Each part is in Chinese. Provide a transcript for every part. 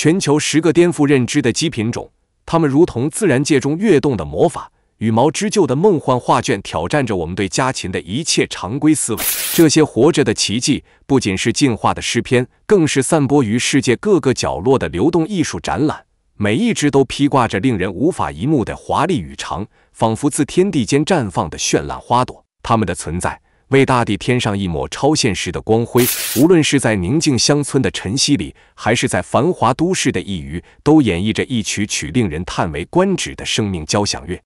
全球十个颠覆认知的鸡品种，它们如同自然界中跃动的魔法，羽毛织就的梦幻画卷，挑战着我们对家禽的一切常规思维。这些活着的奇迹，不仅是进化的诗篇，更是散播于世界各个角落的流动艺术展览。每一只都披挂着令人无法一目的华丽羽长，仿佛自天地间绽放的绚烂花朵。它们的存在。为大地添上一抹超现实的光辉，无论是在宁静乡村的晨曦里，还是在繁华都市的一隅，都演绎着一曲曲令人叹为观止的生命交响乐。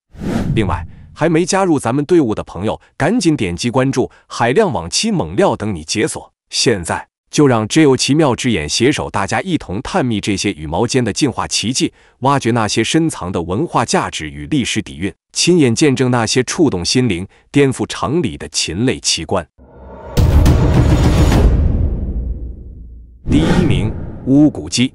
另外，还没加入咱们队伍的朋友，赶紧点击关注，海量往期猛料等你解锁。现在。就让 JO 奇妙之眼携手大家一同探秘这些羽毛间的进化奇迹，挖掘那些深藏的文化价值与历史底蕴，亲眼见证那些触动心灵、颠覆常理的禽类奇观。第一名，乌骨鸡，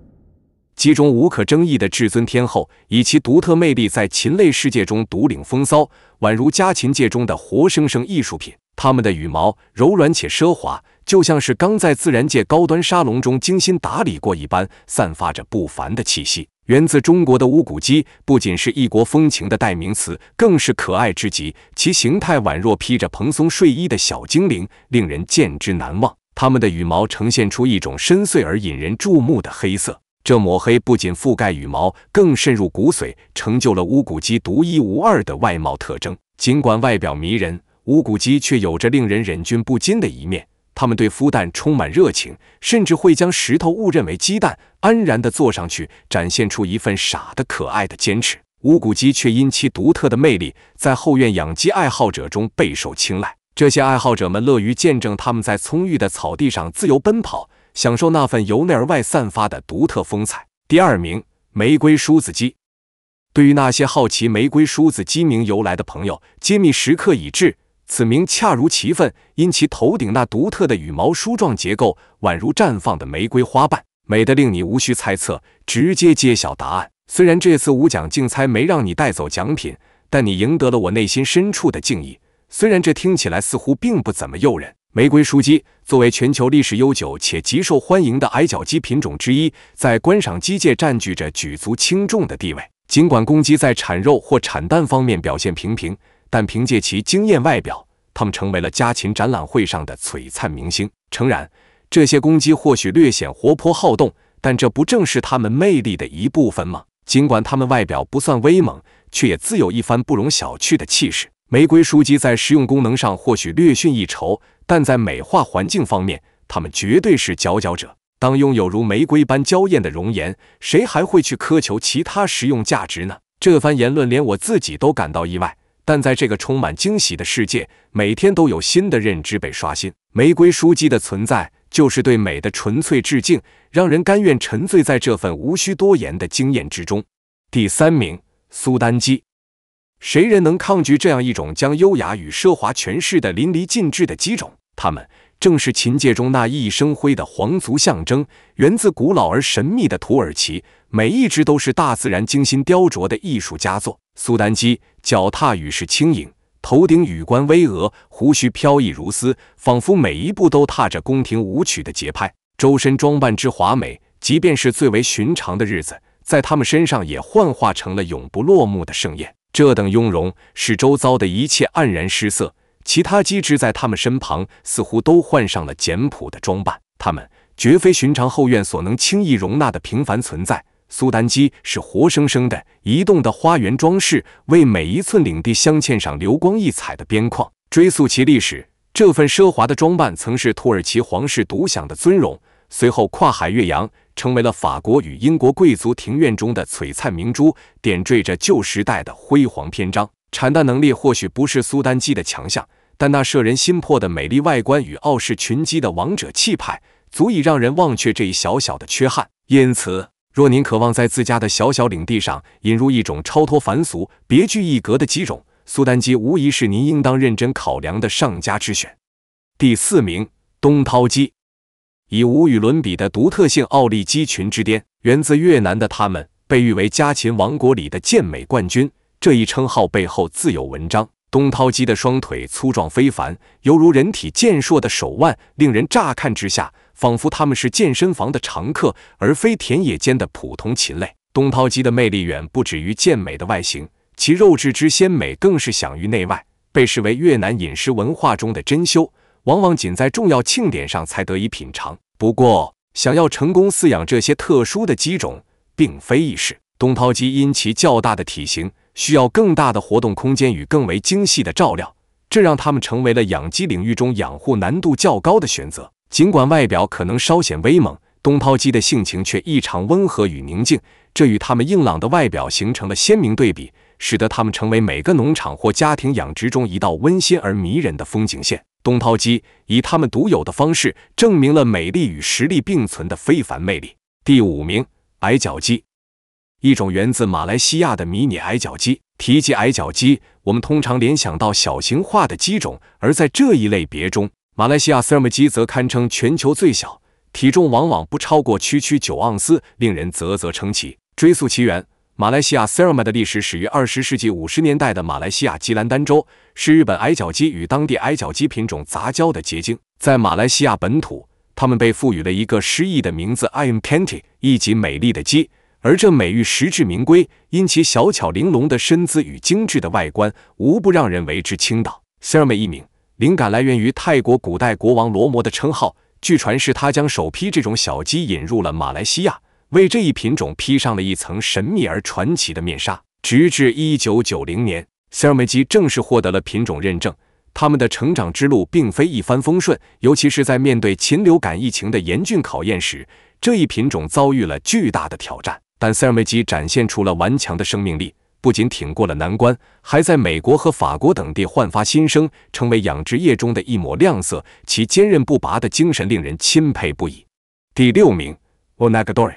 鸡中无可争议的至尊天后，以其独特魅力在禽类世界中独领风骚，宛如家禽界中的活生生艺术品。它们的羽毛柔软且奢华。就像是刚在自然界高端沙龙中精心打理过一般，散发着不凡的气息。源自中国的乌骨鸡，不仅是异国风情的代名词，更是可爱之极。其形态宛若披着蓬松睡衣的小精灵，令人见之难忘。它们的羽毛呈现出一种深邃而引人注目的黑色，这抹黑不仅覆盖羽毛，更渗入骨髓，成就了乌骨鸡独一无二的外貌特征。尽管外表迷人，乌骨鸡却有着令人忍俊不禁的一面。他们对孵蛋充满热情，甚至会将石头误认为鸡蛋，安然地坐上去，展现出一份傻的可爱的坚持。乌骨鸡却因其独特的魅力，在后院养鸡爱好者中备受青睐。这些爱好者们乐于见证他们在葱郁的草地上自由奔跑，享受那份由内而外散发的独特风采。第二名，玫瑰梳子鸡。对于那些好奇玫瑰梳子鸡名由来的朋友，揭秘时刻已至。此名恰如其分，因其头顶那独特的羽毛梳状结构，宛如绽放的玫瑰花瓣，美得令你无需猜测，直接揭晓答案。虽然这次五奖竞猜没让你带走奖品，但你赢得了我内心深处的敬意。虽然这听起来似乎并不怎么诱人，玫瑰梳鸡作为全球历史悠久且极受欢迎的矮脚鸡品种之一，在观赏鸡界占据着举足轻重的地位。尽管公鸡在产肉或产蛋方面表现平平。但凭借其惊艳外表，它们成为了家禽展览会上的璀璨明星。诚然，这些公鸡或许略显活泼好动，但这不正是它们魅力的一部分吗？尽管它们外表不算威猛，却也自有一番不容小觑的气势。玫瑰书鸡在实用功能上或许略逊一筹，但在美化环境方面，它们绝对是佼佼者。当拥有如玫瑰般娇艳的容颜，谁还会去苛求其他实用价值呢？这番言论，连我自己都感到意外。但在这个充满惊喜的世界，每天都有新的认知被刷新。玫瑰书籍的存在就是对美的纯粹致敬，让人甘愿沉醉在这份无需多言的经验之中。第三名，苏丹鸡，谁人能抗拒这样一种将优雅与奢华诠释的淋漓尽致的鸡种？它们正是禽界中那熠熠生辉的皇族象征，源自古老而神秘的土耳其，每一只都是大自然精心雕琢的艺术佳作。苏丹姬脚踏雨势轻盈，头顶羽冠巍峨，胡须飘逸如丝，仿佛每一步都踏着宫廷舞曲的节拍。周身装扮之华美，即便是最为寻常的日子，在他们身上也幻化成了永不落幕的盛宴。这等雍容，使周遭的一切黯然失色。其他姬只在他们身旁，似乎都换上了简朴的装扮。他们绝非寻常后院所能轻易容纳的平凡存在。苏丹鸡是活生生的移动的花园装饰，为每一寸领地镶嵌上流光溢彩的边框。追溯其历史，这份奢华的装扮曾是土耳其皇室独享的尊荣，随后跨海越洋，成为了法国与英国贵族庭院中的璀璨明珠，点缀着旧时代的辉煌篇章。产蛋能力或许不是苏丹鸡的强项，但那摄人心魄的美丽外观与傲视群鸡的王者气派，足以让人忘却这一小小的缺憾。因此。若您渴望在自家的小小领地上引入一种超脱凡俗、别具一格的鸡种，苏丹鸡无疑是您应当认真考量的上佳之选。第四名，东涛鸡，以无与伦比的独特性傲立鸡群之巅。源自越南的他们，被誉为家禽王国里的健美冠军。这一称号背后自有文章。东涛鸡的双腿粗壮非凡，犹如人体健硕的手腕，令人乍看之下。仿佛他们是健身房的常客，而非田野间的普通禽类。东涛鸡的魅力远不止于健美的外形，其肉质之鲜美更是享誉内外，被视为越南饮食文化中的珍馐，往往仅在重要庆典上才得以品尝。不过，想要成功饲养这些特殊的鸡种，并非易事。东涛鸡因其较大的体型，需要更大的活动空间与更为精细的照料，这让它们成为了养鸡领域中养护难度较高的选择。尽管外表可能稍显威猛，东抛鸡的性情却异常温和与宁静，这与它们硬朗的外表形成了鲜明对比，使得它们成为每个农场或家庭养殖中一道温馨而迷人的风景线。东抛鸡以它们独有的方式证明了美丽与实力并存的非凡魅力。第五名，矮脚鸡，一种源自马来西亚的迷你矮脚鸡。提及矮脚鸡，我们通常联想到小型化的鸡种，而在这一类别中。马来西亚 e r m a 鸡则堪称全球最小，体重往往不超过区区九盎司，令人啧啧称奇。追溯其源，马来西亚 e r m a 的历史始于二十世纪五十年代的马来西亚吉兰丹州，是日本矮脚鸡与当地矮脚鸡品种杂交的结晶。在马来西亚本土，它们被赋予了一个诗意的名字 i m p a n t y 意即美丽的鸡。而这美誉实至名归，因其小巧玲珑的身姿与精致的外观，无不让人为之倾倒。e r m a 一名。灵感来源于泰国古代国王罗摩的称号，据传是他将首批这种小鸡引入了马来西亚，为这一品种披上了一层神秘而传奇的面纱。直至一九九零年，塞尔梅鸡正式获得了品种认证。他们的成长之路并非一帆风顺，尤其是在面对禽流感疫情的严峻考验时，这一品种遭遇了巨大的挑战。但塞尔梅鸡展现出了顽强的生命力。不仅挺过了难关，还在美国和法国等地焕发新生，成为养殖业中的一抹亮色。其坚韧不拔的精神令人钦佩不已。第六名，Onagadori，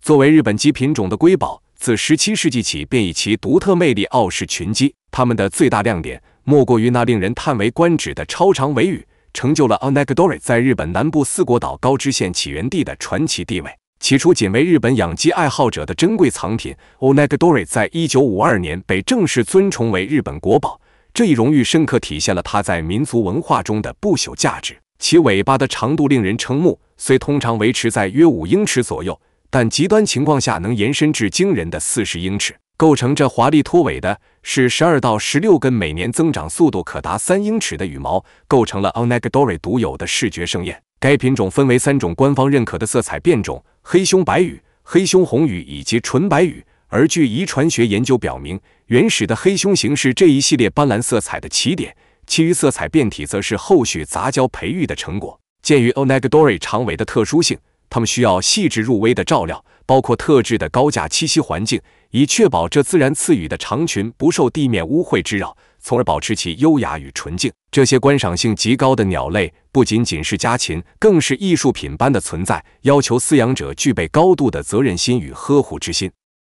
作为日本鸡品种的瑰宝，自17世纪起便以其独特魅力傲视群鸡。它们的最大亮点莫过于那令人叹为观止的超长尾羽，成就了 Onagadori 在日本南部四国岛高知县起源地的传奇地位。起初仅为日本养鸡爱好者的珍贵藏品 o n e g a d o r i 在一九五二年被正式尊崇为日本国宝。这一荣誉深刻体现了它在民族文化中的不朽价值。其尾巴的长度令人瞠目，虽通常维持在约五英尺左右，但极端情况下能延伸至惊人的四十英尺。构成这华丽拖尾的是十二到十六根，每年增长速度可达三英尺的羽毛，构成了 o n e g a d o r i 独有的视觉盛宴。该品种分为三种官方认可的色彩变种。黑胸白羽、黑胸红羽以及纯白羽，而据遗传学研究表明，原始的黑胸型是这一系列斑斓色彩的起点，其余色彩变体则是后续杂交培育的成果。鉴于 o n e g a d o r i 长尾的特殊性，它们需要细致入微的照料，包括特制的高价栖息环境，以确保这自然赐予的长裙不受地面污秽之扰。从而保持其优雅与纯净。这些观赏性极高的鸟类不仅仅是家禽，更是艺术品般的存在，要求饲养者具备高度的责任心与呵护之心。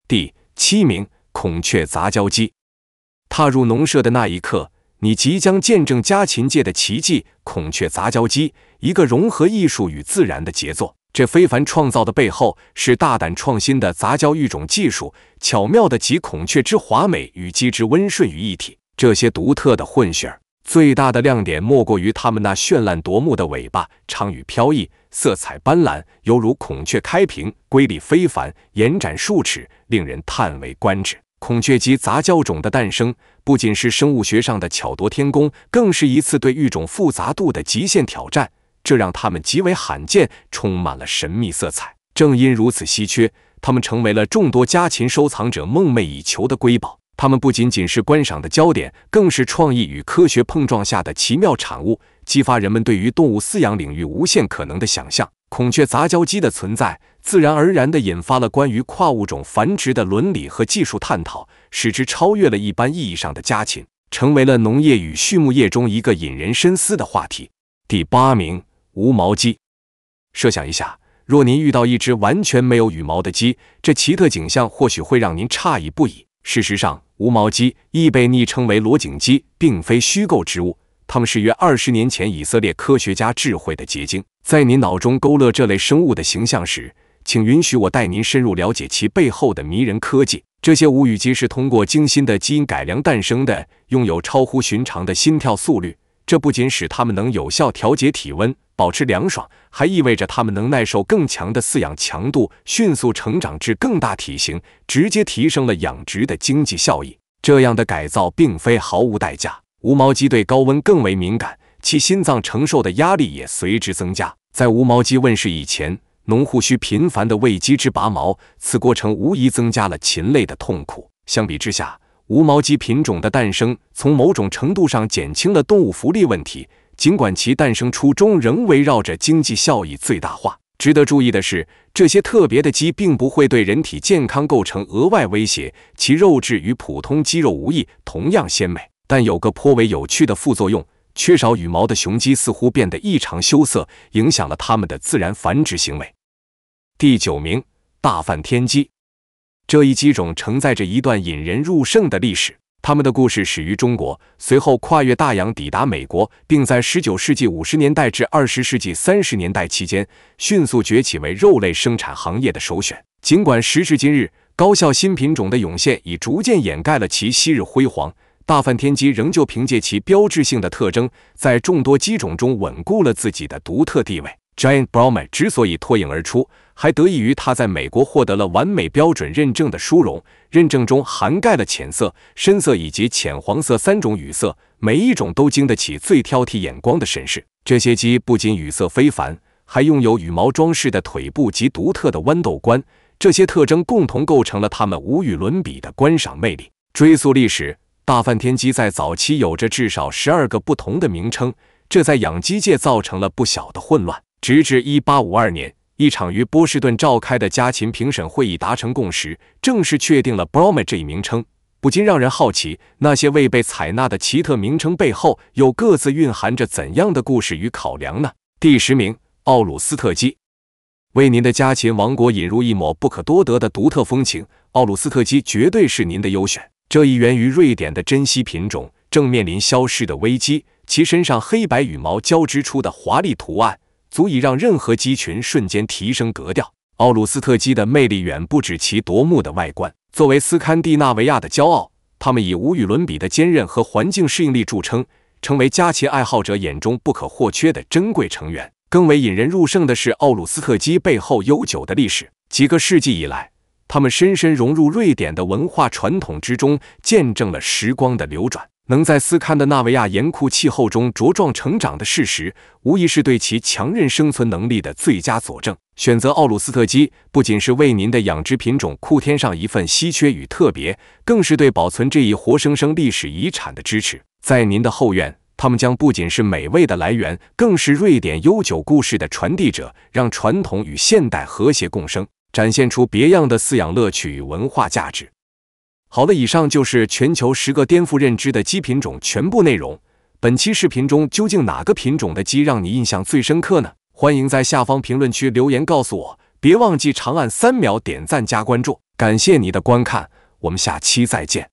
第七名，孔雀杂交鸡。踏入农舍的那一刻，你即将见证家禽界的奇迹——孔雀杂交鸡，一个融合艺术与自然的杰作。这非凡创造的背后是大胆创新的杂交育种技术，巧妙的集孔雀之华美与鸡之温顺于一体。这些独特的混血儿最大的亮点，莫过于它们那绚烂夺目的尾巴，长羽飘逸，色彩斑斓，犹如孔雀开屏，瑰丽非凡，延展数尺，令人叹为观止。孔雀鸡杂交种的诞生，不仅是生物学上的巧夺天工，更是一次对育种复杂度的极限挑战。这让它们极为罕见，充满了神秘色彩。正因如此稀缺，它们成为了众多家禽收藏者梦寐以求的瑰宝。它们不仅仅是观赏的焦点，更是创意与科学碰撞下的奇妙产物，激发人们对于动物饲养领域无限可能的想象。孔雀杂交鸡的存在，自然而然地引发了关于跨物种繁殖的伦理和技术探讨，使之超越了一般意义上的家禽，成为了农业与畜牧业中一个引人深思的话题。第八名，无毛鸡。设想一下，若您遇到一只完全没有羽毛的鸡，这奇特景象或许会让您诧异不已。事实上，无毛鸡亦被昵称为“裸颈鸡”，并非虚构之物。它们是约二十年前以色列科学家智慧的结晶。在您脑中勾勒这类生物的形象时，请允许我带您深入了解其背后的迷人科技。这些无羽鸡是通过精心的基因改良诞生的，拥有超乎寻常的心跳速率，这不仅使它们能有效调节体温。保持凉爽，还意味着它们能耐受更强的饲养强度，迅速成长至更大体型，直接提升了养殖的经济效益。这样的改造并非毫无代价，无毛鸡对高温更为敏感，其心脏承受的压力也随之增加。在无毛鸡问世以前，农户需频繁地为鸡只拔毛，此过程无疑增加了禽类的痛苦。相比之下，无毛鸡品种的诞生，从某种程度上减轻了动物福利问题。尽管其诞生初衷仍围绕着经济效益最大化，值得注意的是，这些特别的鸡并不会对人体健康构成额外威胁，其肉质与普通鸡肉无异，同样鲜美。但有个颇为有趣的副作用：缺少羽毛的雄鸡似乎变得异常羞涩，影响了它们的自然繁殖行为。第九名，大梵天鸡。这一鸡种承载着一段引人入胜的历史。他们的故事始于中国，随后跨越大洋抵达美国，并在19世纪50年代至20世纪30年代期间迅速崛起为肉类生产行业的首选。尽管时至今日，高效新品种的涌现已逐渐掩盖了其昔日辉煌，大梵天鸡仍旧凭借其标志性的特征，在众多鸡种中稳固了自己的独特地位。g i a n t b r o m a n 之所以脱颖而出，还得益于他在美国获得了完美标准认证的殊荣。认证中涵盖了浅色、深色以及浅黄色三种羽色，每一种都经得起最挑剔眼光的审视。这些鸡不仅羽色非凡，还拥有羽毛装饰的腿部及独特的豌豆冠，这些特征共同构成了它们无与伦比的观赏魅力。追溯历史，大梵天鸡在早期有着至少十二个不同的名称，这在养鸡界造成了不小的混乱。直至1852年，一场于波士顿召开的家禽评审会议达成共识，正式确定了 b r o m a 这一名称。不禁让人好奇，那些未被采纳的奇特名称背后，又各自蕴含着怎样的故事与考量呢？第十名，奥鲁斯特鸡，为您的家禽王国引入一抹不可多得的独特风情。奥鲁斯特鸡绝对是您的优选。这一源于瑞典的珍稀品种正面临消失的危机，其身上黑白羽毛交织出的华丽图案。足以让任何鸡群瞬间提升格调。奥鲁斯特鸡的魅力远不止其夺目的外观。作为斯堪的纳维亚的骄傲，它们以无与伦比的坚韧和环境适应力著称，成为家禽爱好者眼中不可或缺的珍贵成员。更为引人入胜的是，奥鲁斯特鸡背后悠久的历史。几个世纪以来，他们深深融入瑞典的文化传统之中，见证了时光的流转。能在斯堪的纳维亚严酷气候中茁壮成长的事实，无疑是对其强韧生存能力的最佳佐证。选择奥鲁斯特鸡，不仅是为您的养殖品种库添上一份稀缺与特别，更是对保存这一活生生历史遗产的支持。在您的后院，它们将不仅是美味的来源，更是瑞典悠久故事的传递者，让传统与现代和谐共生，展现出别样的饲养乐趣与文化价值。好了，以上就是全球十个颠覆认知的鸡品种全部内容。本期视频中究竟哪个品种的鸡让你印象最深刻呢？欢迎在下方评论区留言告诉我。别忘记长按三秒点赞加关注，感谢你的观看，我们下期再见。